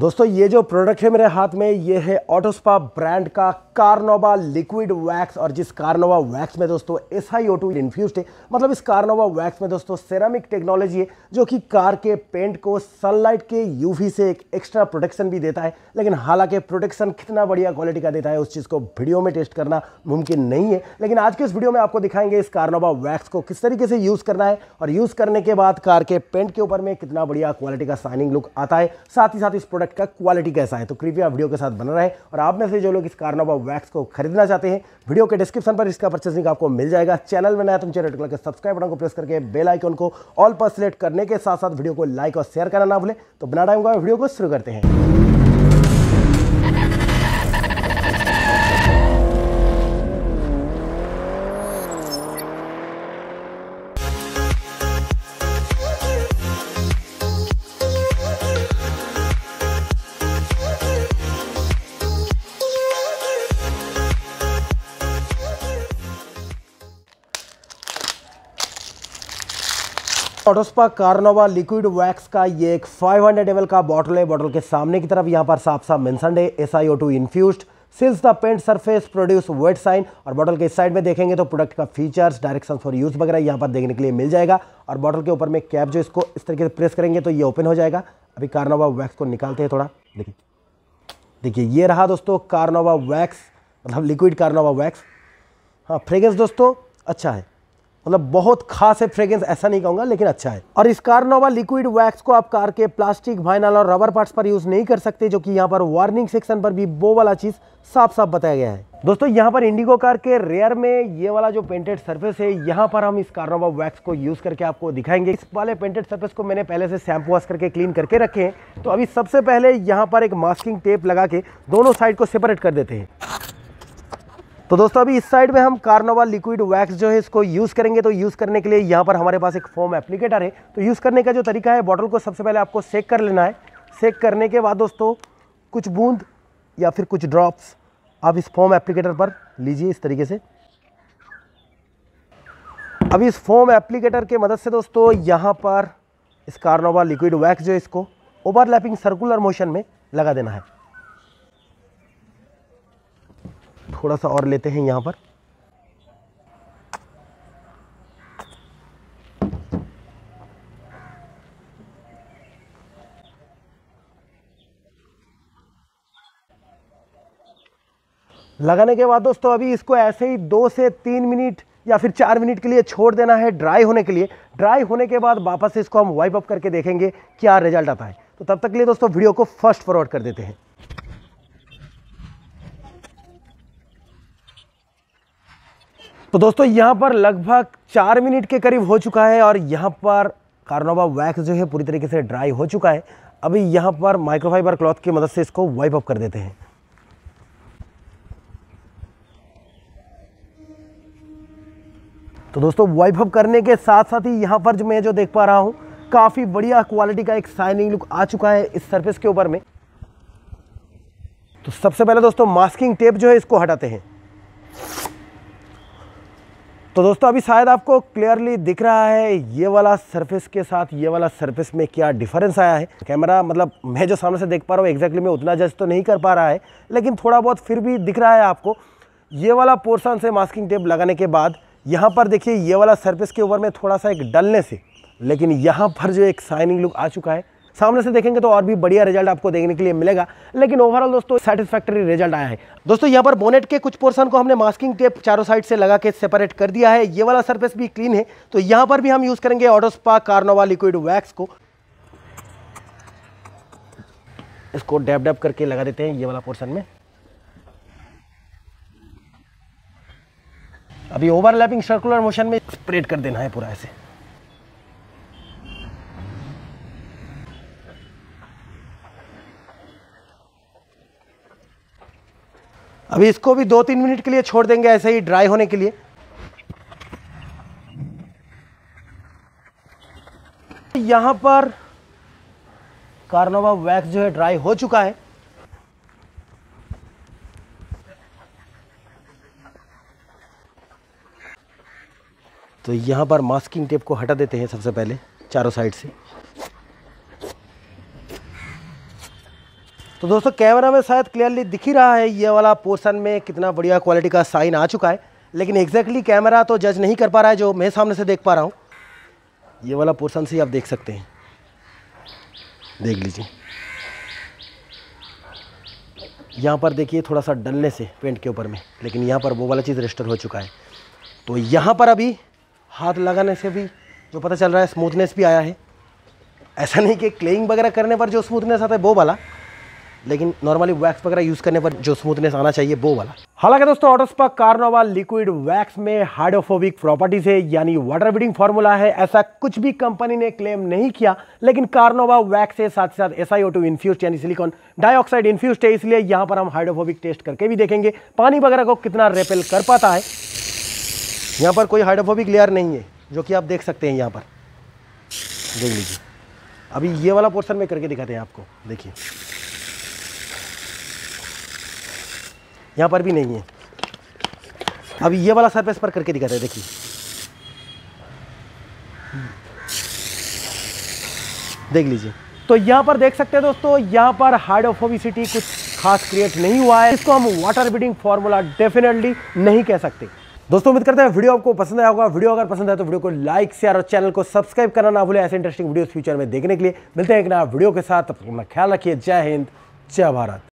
दोस्तों ये जो प्रोडक्ट है मेरे हाथ में ये है ऑटोस्पा ब्रांड का कार्नोवा लिक्विड वैक्स और जिस कार्नोवा वैक्स में दोस्तों एस आई ओ टू है मतलब इस कार्नोवा वैक्स में दोस्तों सेरामिक टेक्नोलॉजी है जो कि कार के पेंट को सनलाइट के यूवी से एक एक्स्ट्रा प्रोटेक्शन भी देता है लेकिन हालांकि प्रोटेक्शन कितना बढ़िया क्वालिटी का देता है उस चीज़ को वीडियो में टेस्ट करना मुमकिन नहीं है लेकिन आज के इस वीडियो में आपको दिखाएंगे इस कार्नोवा वैक्स को किस तरीके से यूज़ करना है और यूज़ करने के बाद कार के पेंट के ऊपर में कितना बढ़िया क्वालिटी का साइनिंग लुक आता है साथ ही साथ इस प्रोडक्ट प्रोडक्ट का क्वालिटी कैसा है तो कृपया वीडियो के साथ बना रहे और आप में से जो लोग इस कारनोबा वैक्स को खरीदना चाहते हैं वीडियो के डिस्क्रिप्शन पर इसका परचेसिंग आपको मिल जाएगा चैनल में नया तुम रेड कलर के सब्सक्राइब बटन को प्रेस करके बेल आइकन को ऑल पर सिलेक्ट करने के साथ साथ वीडियो को लाइक और शेयर करना ना भूलें तो बना डालूंगा वीडियो को शुरू करते हैं ऑटोस्पा कार्नोवा लिक्विड वैक्स का ये एक 500 हंड्रेड का बॉटल है बॉटल के सामने की तरफ यहाँ पर साफ साफ मेंशन है S I O two infused seals the paint surface produce wet shine और बॉटल के इस साइड में देखेंगे तो प्रोडक्ट का फीचर्स डायरेक्शन फॉर यूज़ वगैरह यहाँ पर देखने के लिए मिल जाएगा और बॉटल के ऊपर में कैप जो इसको इस तरीके से प्रेस करेंगे तो ये ओपन हो जाएगा अभी कार्नोवा वैक्स को निकालते हैं थोड़ा देखिए देखिए ये रहा दोस्तों कार्नोवा वैक्स मतलब लिक्विड कार्नोवा वैक्स हाँ फ्रेगेंस दोस्तों अच्छा है मतलब बहुत खास है फ्रेग्रेंस ऐसा नहीं कहूंगा लेकिन अच्छा है और इस कारनोवा लिक्विड वैक्स को आप कार के प्लास्टिक वाइनल और रबर पार्ट्स पर यूज़ नहीं कर सकते जो कि यहाँ पर वार्निंग सेक्शन पर भी वो वाला चीज़ साफ साफ बताया गया है दोस्तों यहाँ पर इंडिगो कार के रेयर में ये वाला जो पेंटेड सर्फेस है यहाँ पर हम इस कारनोवा वैक्स को यूज़ करके आपको दिखाएंगे इस वाले पेंटेड सर्फेस को मैंने पहले से शैम्पू वॉश करके क्लीन करके रखे हैं तो अभी सबसे पहले यहाँ पर एक मास्किंग टेप लगा के दोनों साइड को सेपरेट कर देते हैं तो दोस्तों अभी इस साइड में हम कार्नोवा लिक्विड वैक्स जो है इसको यूज़ करेंगे तो यूज़ करने के लिए यहाँ पर हमारे पास एक फोम एप्लीकेटर है तो यूज़ करने का जो तरीका है बॉटल को सबसे पहले आपको सेक कर लेना है सेक करने के बाद दोस्तों कुछ बूंद या फिर कुछ ड्रॉप्स आप इस फोम एप्लीकेटर पर लीजिए इस तरीके से अब इस फोम एप्लीकेटर के मदद से दोस्तों यहाँ पर इस कार्नोवा लिक्विड वैक्स जो है इसको ओवरलैपिंग सर्कुलर मोशन में लगा देना है थोड़ा सा और लेते हैं यहाँ पर लगाने के बाद दोस्तों अभी इसको ऐसे ही दो से तीन मिनट या फिर चार मिनट के लिए छोड़ देना है ड्राई होने के लिए ड्राई होने के बाद वापस इसको हम वाइप अप करके देखेंगे क्या रिजल्ट आता है तो तब तक के लिए दोस्तों वीडियो को फर्स्ट फॉरवर्ड कर देते हैं तो दोस्तों यहाँ पर लगभग चार मिनट के करीब हो चुका है और यहाँ पर कार्नोवा वैक्स जो है पूरी तरीके से ड्राई हो चुका है अभी यहाँ पर माइक्रोफाइबर क्लॉथ की मदद से इसको वाइप अप कर देते हैं तो दोस्तों वाइप अप करने के साथ साथ ही यहाँ पर जो मैं जो देख पा रहा हूँ काफ़ी बढ़िया क्वालिटी का एक शाइनिंग लुक आ चुका है इस सरफेस के ऊपर में तो सबसे पहले दोस्तों मास्किंग टेप जो है इसको हटाते हैं तो दोस्तों अभी शायद आपको क्लियरली दिख रहा है ये वाला सरफेस के साथ ये वाला सरफेस में क्या डिफरेंस आया है कैमरा मतलब मैं जो सामने से देख पा रहा हूँ एग्जैक्टली मैं उतना जज तो नहीं कर पा रहा है लेकिन थोड़ा बहुत फिर भी दिख रहा है आपको ये वाला पोर्सन से मास्किंग टेप लगाने के बाद यहाँ पर देखिए ये वाला सर्फेस के ऊपर में थोड़ा सा एक डलने से लेकिन यहाँ पर जो एक शाइनिंग लुक आ चुका है सामने से देखेंगे तो और भी बढ़िया रिजल्ट आपको देखने के लिए मिलेगा लेकिन ओवरऑल दोस्तों सेटिस्फैक्ट्री रिजल्ट आया है दोस्तों यहाँ पर बोनेट के कुछ पोर्सन को हमने मास्किंग टेप चारों साइड से लगा के सेपरेट कर दिया है ये वाला सर्फेस भी क्लीन है तो यहाँ पर भी हम यूज़ करेंगे ऑडोस्पा कार्नोवा लिक्विड वैक्स को इसको डैप डैप करके लगा देते हैं ये वाला पोर्सन में अभी ओवरलैपिंग सर्कुलर मोशन में स्प्रेड कर देना है पूरा ऐसे अभी इसको भी दो तीन मिनट के लिए छोड़ देंगे ऐसे ही ड्राई होने के लिए यहाँ पर कार्नोवा वैक्स जो है ड्राई हो चुका है तो यहाँ पर मास्किंग टेप को हटा देते हैं सबसे पहले चारों साइड से तो दोस्तों कैमरा में शायद क्लियरली दिख ही रहा है ये वाला पोर्सन में कितना बढ़िया क्वालिटी का साइन आ चुका है लेकिन एग्जैक्टली exactly कैमरा तो जज नहीं कर पा रहा है जो मैं सामने से देख पा रहा हूँ ये वाला पोर्सन से आप देख सकते हैं देख लीजिए यहाँ पर देखिए थोड़ा सा डलने से पेंट के ऊपर में लेकिन यहाँ पर वो वाला चीज़ रजिस्टर हो चुका है तो यहाँ पर अभी हाथ लगाने से भी जो पता चल रहा है स्मूथनेस भी आया है ऐसा नहीं कि क्लेइंग वगैरह करने पर जो स्मूथनेस आता है वो वाला लेकिन नॉर्मली वैक्स वगैरह यूज़ करने पर जो स्मूथनेस आना चाहिए वो वाला हालांकि दोस्तों ऑटोस्पा कार्नोवा लिक्विड वैक्स में हाइड्रोफोबिक प्रॉपर्टीज है यानी वाटर बीडिंग फॉर्मूला है ऐसा कुछ भी कंपनी ने क्लेम नहीं किया लेकिन कार्नोवा वैक्स है साथ ही साथ S I O two infuse यानी सिलिकॉन डाइऑक्साइड इन्फ्यूज है इसलिए यहाँ पर हम हाइड्रोफोबिक टेस्ट करके भी देखेंगे पानी वगैरह को कितना रेपेल कर पाता है यहाँ पर कोई हाइड्रोफोबिक लेयर नहीं है जो कि आप देख सकते हैं यहाँ पर देख लीजिए अभी ये वाला पोर्शन में करके दिखाते हैं आपको देखिए यहाँ पर भी नहीं है अब ये वाला सरफेस पर करके दिखाते हैं देखिए देख लीजिए तो यहाँ पर देख सकते हैं दोस्तों यहाँ पर हाइड्रोफोबिसिटी कुछ खास क्रिएट नहीं हुआ है इसको हम वाटर बीडिंग फॉर्मूला डेफिनेटली नहीं कह सकते दोस्तों उम्मीद करते हैं वीडियो आपको पसंद आया होगा वीडियो अगर पसंद है तो वीडियो को लाइक शेयर और चैनल को सब्सक्राइब करना ना भूले ऐसे इंटरेस्टिंग वीडियोस फ्यूचर में देखने के लिए मिलते हैं एक नया वीडियो के साथ अपना ख्याल रखिए जय हिंद जय भारत